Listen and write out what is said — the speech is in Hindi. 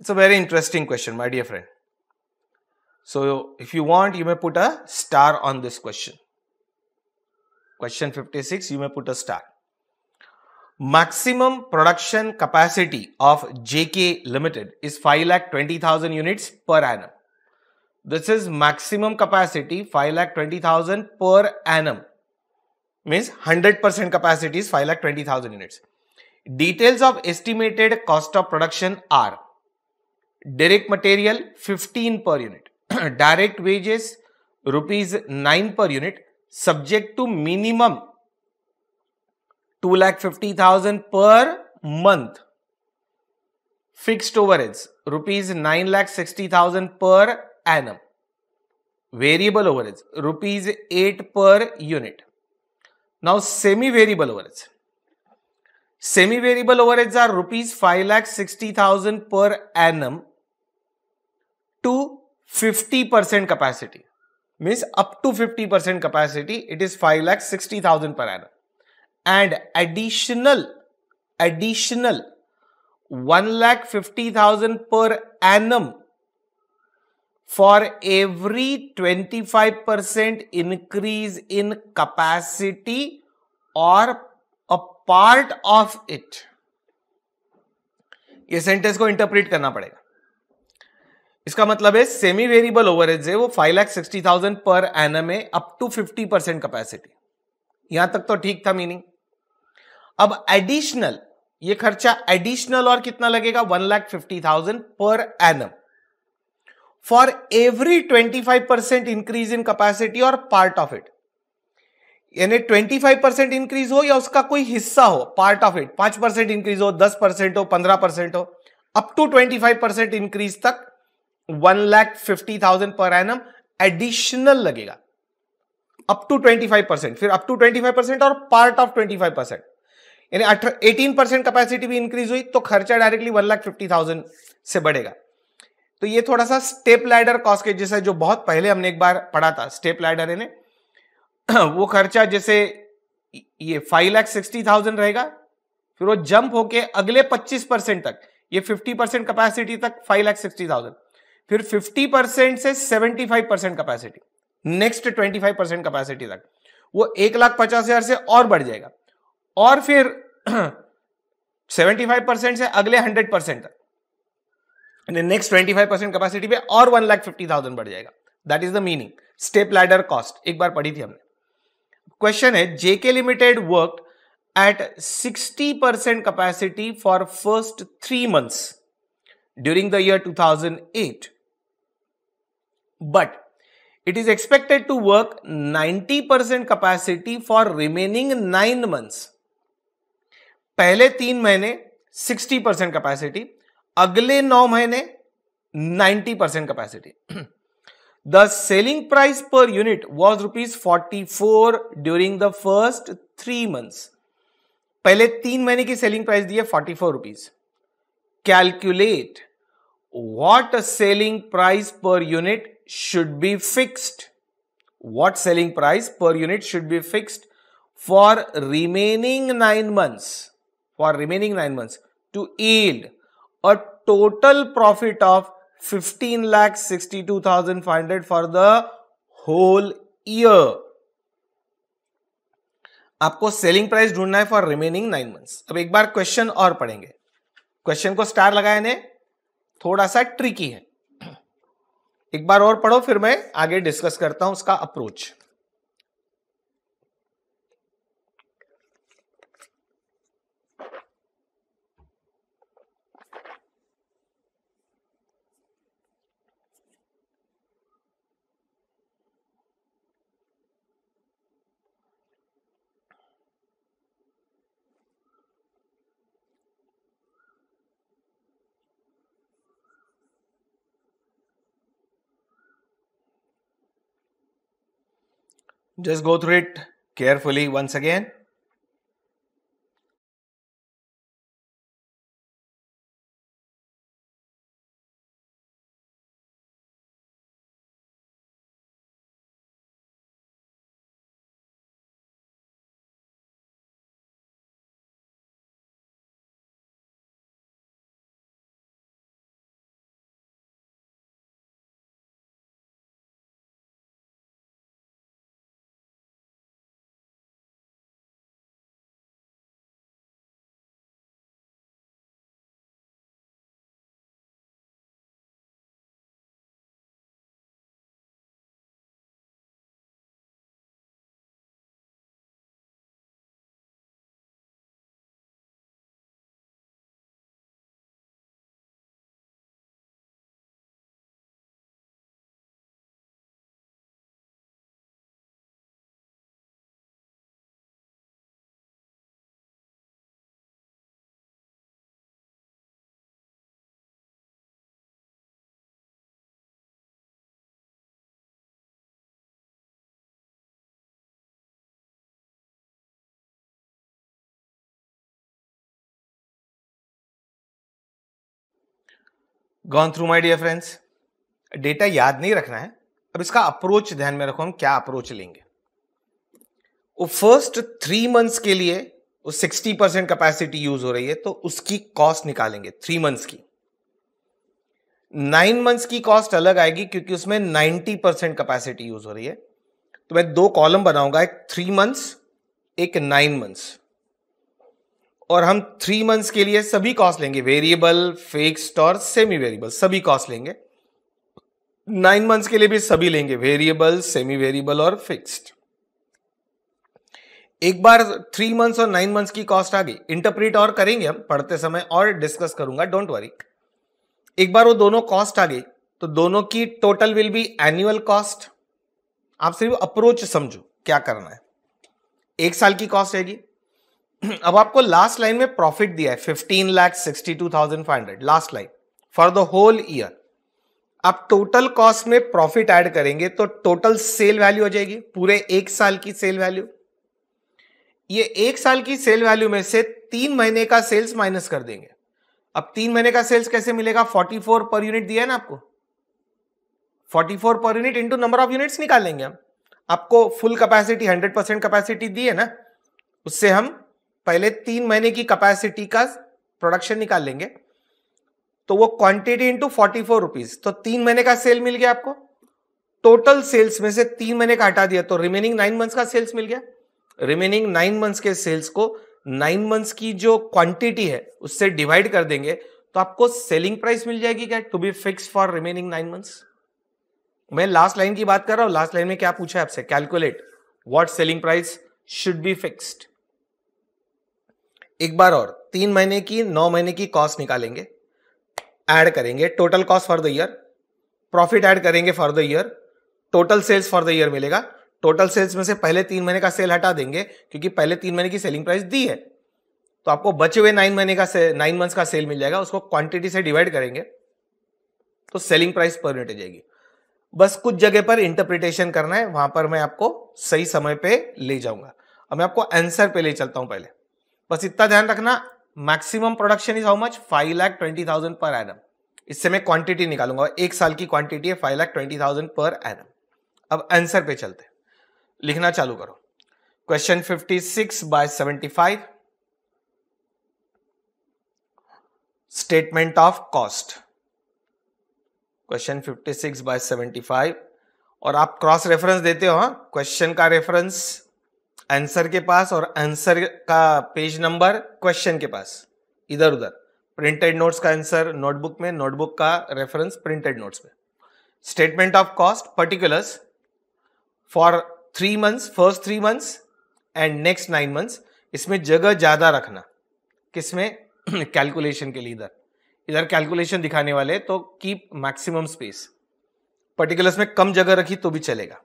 It's a very interesting question, my dear friend. So, if you want, you may put a star on this question. Question 56, you may put a star. Maximum production capacity of JK Limited is 5 lakh 20,000 units per annum. This is maximum capacity 5 lakh 20,000 per annum. Means 100% capacity is 5 lakh 20,000 units. Details of estimated cost of production are Direct material 15 per unit. Direct wages rupees 9 per unit subject to minimum 2 lakh 50,000 per month. Fixed overheads rupees 9 lakh 60,000 per annum. Variable overheads rupees 8 per unit. Now semi-variable overheads. Semi-variable overheads are rupees 5 lakh 60,000 per annum to fifty percent capacity means up to fifty percent capacity it is five lakh sixty thousand per annum and additional additional one lakh fifty thousand per annum for every twenty five percent increase in capacity और अ पार्ट ऑफ इट ये सेंटेंस को इंटरप्रेट करना पड़ेगा इसका मतलब है सेमी वेरिएबल ओवरेज है वो five lakh sixty thousand per annum up to fifty percent capacity यहां तक तो ठीक था मीनिंग अब एडिशनल ये खर्चा एडिशनल और कितना लगेगा one lakh fifty thousand per annum for every twenty five percent increase in capacity और पार्ट ऑफ इट यानी ट्वेंटी फाइव परसेंट इंक्रीज हो या उसका कोई हिस्सा हो पार्ट ऑफ इट पांच परसेंट इंक्रीज हो दस परसेंट हो पंद्रह परसेंट हो up to twenty five percent increase तक one lakh fifty thousand per annum additional लगेगा up to twenty five percent फिर up to twenty five percent और part of twenty five percent यानी एटीन परसेंट कैपेसिटी भी इंक्रीज हुई तो खर्चा directly one lakh fifty thousand से बढ़ेगा तो ये थोड़ा सा स्टेप लैडर कॉस्ट के जैसा जो बहुत पहले हमने एक बार पढ़ा था स्टेप लैडर ने वो खर्चा जैसे ये फाइव लैख सिक्सटी थाउजेंड रहेगा फिर वो जंप होके अगले पच्चीस परसेंट तक ये फिफ्टी परसेंट कैपेसिटी तक फाइव लैख सिक्सटी थाउजेंड फिर 50 परसेंट से 75 percent capacity next 25 percent capacity तक वो एक लाख पचास हजार से और बढ़ जाएगा और फिर 75 परसेंट से अगले 100 परसेंट तक नेक्स्ट 25 परसेंट कैपेसिटी पे और वन लाख फिफ्टी थाउजेंड बढ़ जाएगा that is the meaning step ladder cost एक बार पढ़ी थी हमने क्वेश्चन है JK limited work at 60% capacity for first three months during the year 2008 but it is expected to work 90 percent capacity for remaining nine months पहले तीन महीने 60 परसेंट कैपेसिटी अगले नौ महीने 90 percent capacity the selling price per unit was rupees forty four during the first three months पहले तीन महीने की सेलिंग प्राइस दी है forty four rupees calculate what selling price per unit should be fixed. What selling price per unit should be fixed for remaining 9 months, for remaining 9 months to yield a total profit of 15 lakh 62,500 for the whole year. आपको सेलिंग प्राइस ढूंढना है फॉर रिमेनिंग नाइन मंथ्स अब एक बार क्वेश्चन और पढ़ेंगे क्वेश्चन को स्टार लगाए ने थोड़ा सा ट्रिकी है एक बार और पढ़ो फिर मैं आगे डिस्कस करता हूं उसका approach Just go through it carefully once again. Gone through my dear friends data याद नहीं रखना है अब इसका अप्रोच ध्यान में रखो हम क्या अप्रोच लेंगे वो फर्स्ट थ्री मंथ्स के लिए वो सिक्सटी परसेंट कैपेसिटी यूज हो रही है तो उसकी कॉस्ट निकालेंगे थ्री मंथ्स की नाइन मंथ्स की कॉस्ट अलग आएगी क्योंकि उसमें नाइन्टी परसेंट कैपेसिटी यूज हो रही है तो मैं दो कॉलम बनाऊंगा एक थ्री मंथ्स एक नाइन मंथ्स और हम थ्री मंथ्स के लिए सभी कॉस्ट लेंगे वेरिएबल फिक्स्ड और सेमी वेरिएबल सभी कॉस्ट लेंगे नाइन मंथ्स के लिए भी सभी लेंगे वेरिएबल सेमी वेरिएबल और फिक्स्ड एक बार थ्री मंथ्स और नाइन मंथ्स की कॉस्ट आ गई इंटरप्रिट और करेंगे हम पढ़ते समय और डिस्कस करूंगा डोंट वरी एक बार वो दोनों कॉस्ट आ गई तो दोनों की total will be annual cost आप सिर्फ अप्रोच समझो क्या करना है एक साल की कॉस्ट आएगी अब आपको लास्ट लाइन में प्रॉफिट दिया है fifteen lakh sixty two thousand five hundred last line for the whole year आप टोटल कॉस्ट में प्रॉफिट ऐड करेंगे तो टोटल सेल वैल्यू हो जाएगी पूरे एक साल की सेल वैल्यू ये एक साल की सेल वैल्यू में से तीन महीने का सेल्स माइनस कर देंगे अब तीन महीने का सेल्स कैसे मिलेगा फोर्टी फोर पर यूनिट दिया है ना आपको forty four per unit into number of units निकालेंगे हम आपको full capacity hundred percent capacity दी है ना उससे हम पहले तीन महीने की कैपेसिटी का प्रोडक्शन निकाल लेंगे तो वो quantity into forty four rupees तो तीन महीने का सेल मिल गया आपको टोटल सेल्स में से तीन महीने का हटा दिया तो रिमेनिंग नाइन मंथ्स का सेल्स मिल गया रिमेनिंग नाइन मंथ्स के सेल्स को नाइन मंथ्स की जो क्वांटिटी है उससे डिवाइड कर देंगे तो आपको सेलिंग प्राइस मिल जाएगी क्या to be fix for remaining nine months मैं लास्ट लाइन की बात कर रहा हूं लास्ट लाइन में क्या पूछा है आपसे calculate what selling price should be fixed एक बार और तीन महीने की नौ महीने की कॉस्ट निकालेंगे ऐड करेंगे total cost for the year profit add करेंगे for the year total sales for the year मिलेगा टोटल सेल्स में से पहले तीन महीने का सेल हटा देंगे क्योंकि पहले तीन महीने की सेलिंग प्राइस दी है तो आपको बचे हुए नाइन महीने का नाइन मंथ्स का सेल मिल जाएगा उसको क्वांटिटी से डिवाइड करेंगे तो सेलिंग प्राइस पर यूनिट जाएगी बस कुछ जगह पर इंटरप्रिटेशन करना है वहां पर मैं आपको सही समय पे ले जाऊंगा अब मैं आपको आंसर पे ले चलता हूं पहले बस इतना ध्यान रखना maximum production is how much five lakh twenty thousand per annum इससे मैं क्वांटिटी निकालूंगा एक साल की क्वांटिटी है five lakh twenty thousand per annum अब आंसर पे चलते लिखना चालू करो question fifty six by seventy five statement of cost question fifty six by seventy five और आप क्रॉस रेफरेंस देते हो क्वेश्चन हाँ? का रेफरेंस आंसर के पास और आंसर का पेज नंबर क्वेश्चन के पास इधर उधर प्रिंटेड नोट्स का आंसर नोटबुक में नोटबुक का रेफरेंस प्रिंटेड नोट्स में statement of cost particulars for three months first three months and next nine months इसमें जगह ज़्यादा रखना किसमें कैलकुलेशन के लिए इधर इधर कैलकुलेशन दिखाने वाले तो कीप मैक्सिमम स्पेस पर्टिकुलर्स में कम जगह रखी तो भी चलेगा